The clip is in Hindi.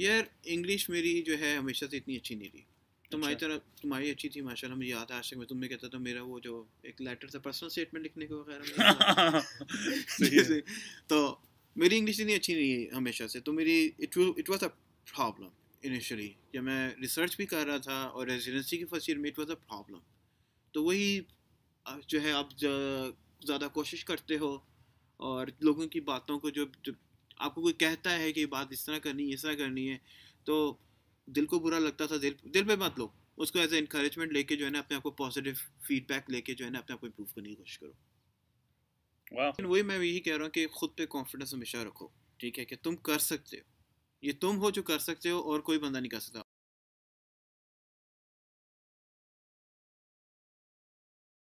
यार इंग्लिश मेरी जो है हमेशा से इतनी अच्छी नहीं रही तुम्हारी अच्छा। तरफ तुम्हारी अच्छी थी माशा मुझे याद है आज तक मैं तुमने कहता था मेरा वो जो एक लेटर था पर्सनल स्टेटमेंट लिखने के वगैरह तो मेरी इंग्लिश इतनी अच्छी नहीं है हमेशा से तो मेरी it it was a problem initially जब मैं रिसर्च भी कर रहा था और रेजिडेंसी की फर्स्ट ईयर में इट वॉज अ प्रॉब्लम तो वही जो है आप ज़्यादा कोशिश करते हो और लोगों की बातों को जो, जो आपको कोई कहता है कि बात इस तरह करनी है इस तरह करनी है तो दिल को बुरा लगता था दिल दिल पे मत लो उसको एज ए इंकरेजमेंट लेके जो है ना अपने आप को पॉजिटिव फीडबैक लेके जो है ना अपने आप को इम्प्रूव करने की कोशिश करो लेकिन wow. वही मैं यही कह रहा हूँ कि खुद पे कॉन्फिडेंस हमेशा रखो ठीक है कि तुम कर सकते हो ये तुम हो जो कर सकते हो और कोई बंदा नहीं कर सकता